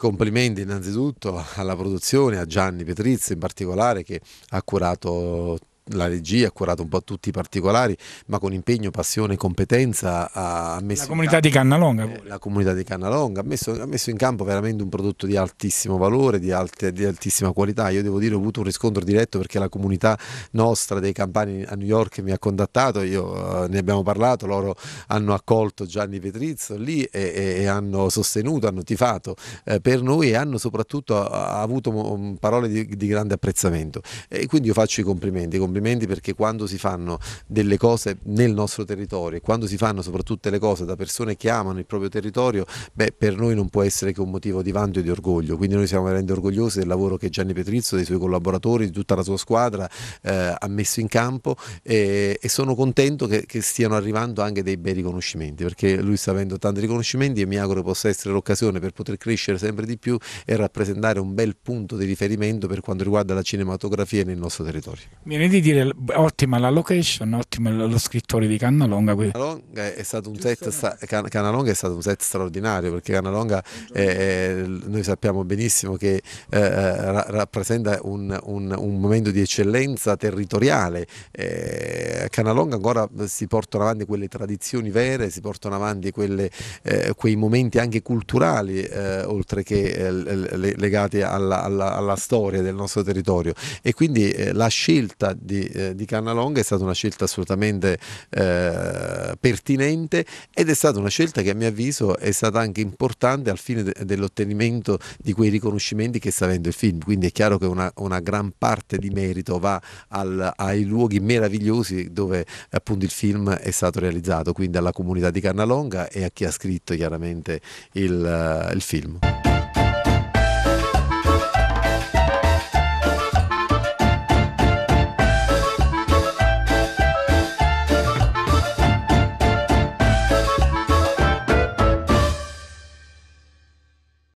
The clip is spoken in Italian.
Complimenti innanzitutto alla produzione, a Gianni Petrizzi in particolare che ha curato la regia ha curato un po' tutti i particolari, ma con impegno, passione e competenza ha messo... La comunità campo, di Cannalonga. Eh, la comunità di Cannalonga ha messo, ha messo, in campo veramente un prodotto di altissimo valore, di, alte, di, altissima qualità. Io devo dire ho avuto un riscontro diretto perché la comunità nostra dei campani a New York mi ha contattato, io, eh, ne abbiamo parlato, loro hanno accolto Gianni Petrizzo lì e, e, e hanno sostenuto, hanno tifato eh, per noi e hanno soprattutto ha, eh, ha avuto mm, parole di, di, grande apprezzamento. E quindi io faccio i complimenti complimenti perché quando si fanno delle cose nel nostro territorio e quando si fanno soprattutto le cose da persone che amano il proprio territorio, beh, per noi non può essere che un motivo di vanto e di orgoglio. Quindi noi siamo veramente orgogliosi del lavoro che Gianni Petrizzo, dei suoi collaboratori, di tutta la sua squadra eh, ha messo in campo e, e sono contento che, che, stiano arrivando anche dei bei riconoscimenti perché lui sta avendo tanti riconoscimenti e mi auguro possa essere l'occasione per poter crescere sempre di più e rappresentare un bel punto di riferimento per quanto riguarda la cinematografia nel nostro territorio. Mi devi dire, ottima la location, ottimo lo scrittore di Cannalonga. Canalonga è stato un set, Can- Canalonga è stato un set straordinario perché Canalonga è, è, noi sappiamo benissimo che eh, eh, ra- rappresenta un, un, un, momento di eccellenza territoriale. Eh, Canalonga ancora si portano avanti quelle tradizioni vere, si portano avanti quelle, eh, quei momenti anche culturali eh, oltre che eh, legati alla, alla, alla, storia del nostro territorio e quindi la scelta di, eh, di Cannalonga è stata una scelta assolutamente eh, pertinente ed è stata una scelta che a mio avviso è stata anche importante al fine de dell'ottenimento di quei riconoscimenti che sta avendo il film, quindi è chiaro che una, una gran parte di merito va al, ai luoghi meravigliosi dove appunto il film è stato realizzato, quindi alla comunità di Cannalonga e a chi ha scritto chiaramente il, il film.